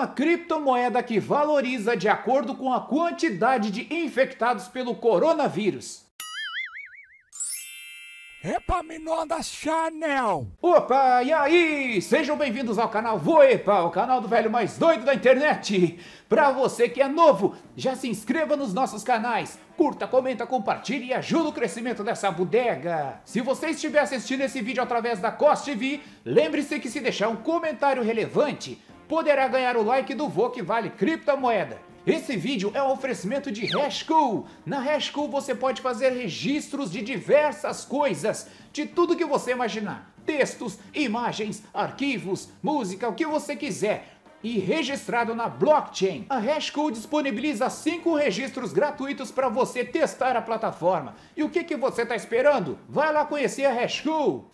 uma criptomoeda que valoriza de acordo com a quantidade de infectados pelo coronavírus. da Chanel! Opa, e aí? Sejam bem-vindos ao canal Voepa, o canal do velho mais doido da internet! Pra você que é novo, já se inscreva nos nossos canais, curta, comenta, compartilhe e ajuda o crescimento dessa bodega! Se você estiver assistindo esse vídeo através da COS TV, lembre-se que se deixar um comentário relevante, poderá ganhar o like do vô que vale criptomoeda. Esse vídeo é um oferecimento de HashCool. Na HashCool você pode fazer registros de diversas coisas, de tudo que você imaginar. Textos, imagens, arquivos, música, o que você quiser e registrado na blockchain. A Hashcool disponibiliza 5 registros gratuitos para você testar a plataforma. E o que, que você está esperando? Vai lá conhecer a Hashcool!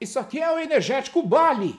Isso aqui é o energético Bali.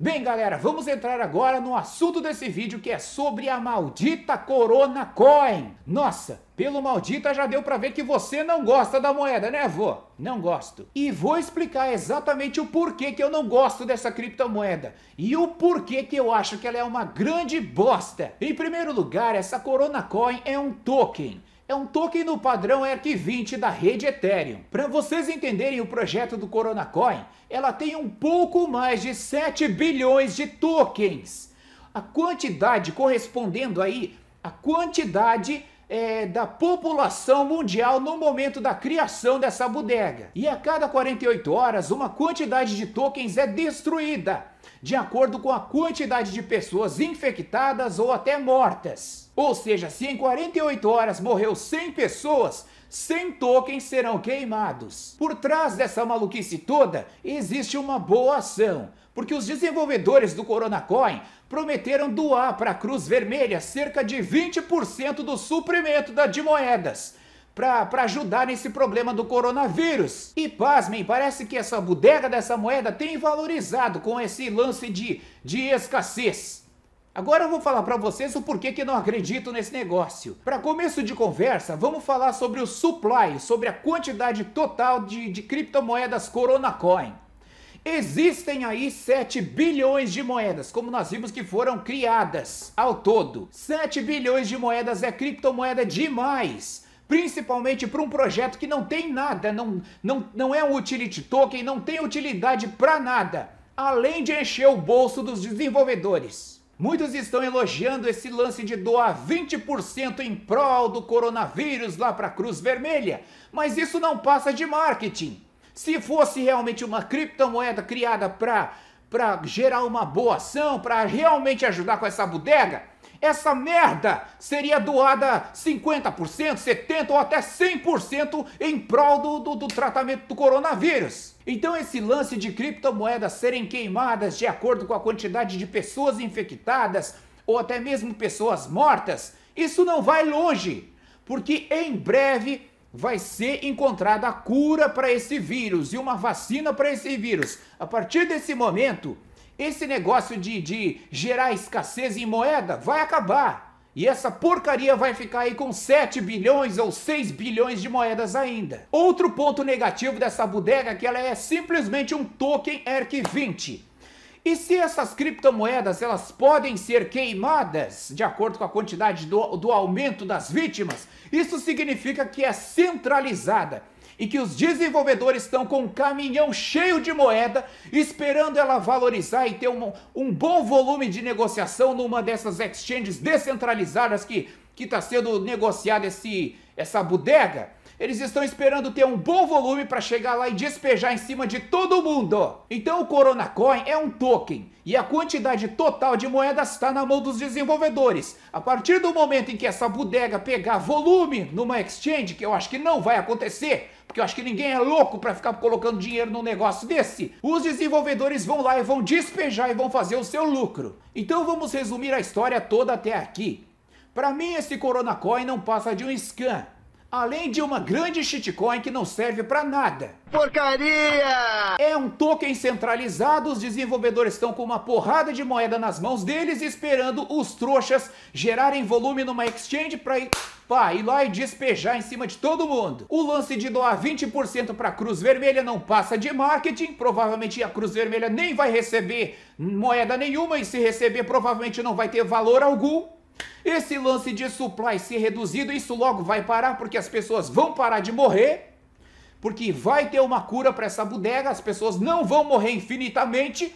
Bem, galera, vamos entrar agora no assunto desse vídeo que é sobre a maldita Corona Coin. Nossa, pelo maldita já deu para ver que você não gosta da moeda, né, vô? Não gosto. E vou explicar exatamente o porquê que eu não gosto dessa criptomoeda e o porquê que eu acho que ela é uma grande bosta. Em primeiro lugar, essa Corona Coin é um token é um token no padrão ERC20 da rede Ethereum. Para vocês entenderem o projeto do CoronaCoin, ela tem um pouco mais de 7 bilhões de tokens. A quantidade correspondendo aí à quantidade é, da população mundial no momento da criação dessa bodega. E a cada 48 horas, uma quantidade de tokens é destruída, de acordo com a quantidade de pessoas infectadas ou até mortas. Ou seja, se em 48 horas morreu 100 pessoas, 100 tokens serão queimados. Por trás dessa maluquice toda, existe uma boa ação, porque os desenvolvedores do coronacoin prometeram doar para a Cruz Vermelha cerca de 20% do suprimento da de moedas para ajudar nesse problema do coronavírus. E pasmem, parece que essa bodega dessa moeda tem valorizado com esse lance de, de escassez. Agora eu vou falar para vocês o porquê que não acredito nesse negócio. Para começo de conversa, vamos falar sobre o supply, sobre a quantidade total de, de criptomoedas Corona Coin. Existem aí 7 bilhões de moedas, como nós vimos que foram criadas ao todo. 7 bilhões de moedas é criptomoeda demais. Principalmente para um projeto que não tem nada, não, não, não é um utility token, não tem utilidade para nada, além de encher o bolso dos desenvolvedores. Muitos estão elogiando esse lance de doar 20% em prol do coronavírus lá para a Cruz Vermelha, mas isso não passa de marketing. Se fosse realmente uma criptomoeda criada para gerar uma boa ação, para realmente ajudar com essa bodega, essa merda seria doada 50%, 70% ou até 100% em prol do, do, do tratamento do coronavírus. Então, esse lance de criptomoedas serem queimadas de acordo com a quantidade de pessoas infectadas ou até mesmo pessoas mortas, isso não vai longe, porque em breve vai ser encontrada a cura para esse vírus e uma vacina para esse vírus. A partir desse momento, esse negócio de, de gerar escassez em moeda vai acabar. E essa porcaria vai ficar aí com 7 bilhões ou 6 bilhões de moedas ainda. Outro ponto negativo dessa bodega é que ela é simplesmente um token ERC20. E se essas criptomoedas elas podem ser queimadas de acordo com a quantidade do, do aumento das vítimas, isso significa que é centralizada e que os desenvolvedores estão com um caminhão cheio de moeda, esperando ela valorizar e ter um, um bom volume de negociação numa dessas exchanges descentralizadas que está sendo negociada essa bodega. Eles estão esperando ter um bom volume para chegar lá e despejar em cima de todo mundo. Então o Corona Coin é um token e a quantidade total de moedas está na mão dos desenvolvedores. A partir do momento em que essa bodega pegar volume numa exchange, que eu acho que não vai acontecer, porque eu acho que ninguém é louco para ficar colocando dinheiro num negócio desse. Os desenvolvedores vão lá e vão despejar e vão fazer o seu lucro. Então vamos resumir a história toda até aqui. Para mim, esse coronacoin não passa de um scam. Além de uma grande shitcoin que não serve para nada. Porcaria! É um token centralizado, os desenvolvedores estão com uma porrada de moeda nas mãos deles, esperando os trouxas gerarem volume numa exchange para ir pá, ir lá e é despejar em cima de todo mundo. O lance de doar 20% para a Cruz Vermelha não passa de marketing, provavelmente a Cruz Vermelha nem vai receber moeda nenhuma e se receber provavelmente não vai ter valor algum. Esse lance de supply ser reduzido, isso logo vai parar porque as pessoas vão parar de morrer porque vai ter uma cura para essa bodega, as pessoas não vão morrer infinitamente.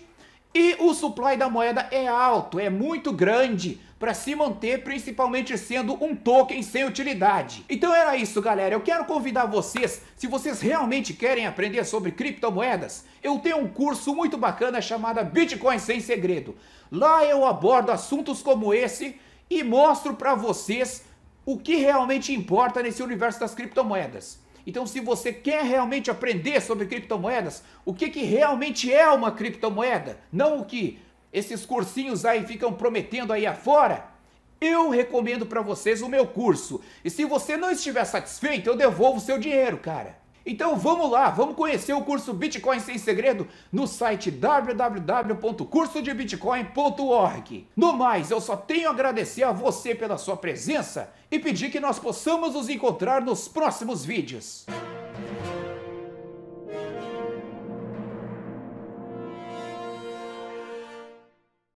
E o supply da moeda é alto, é muito grande para se manter, principalmente sendo um token sem utilidade. Então era isso, galera. Eu quero convidar vocês, se vocês realmente querem aprender sobre criptomoedas, eu tenho um curso muito bacana chamado Bitcoin sem segredo. Lá eu abordo assuntos como esse e mostro para vocês o que realmente importa nesse universo das criptomoedas. Então, se você quer realmente aprender sobre criptomoedas, o que, que realmente é uma criptomoeda, não o que esses cursinhos aí ficam prometendo aí afora, eu recomendo para vocês o meu curso. E se você não estiver satisfeito, eu devolvo o seu dinheiro, cara. Então vamos lá, vamos conhecer o curso Bitcoin Sem Segredo no site www.cursodebitcoin.org. No mais, eu só tenho a agradecer a você pela sua presença e pedir que nós possamos nos encontrar nos próximos vídeos.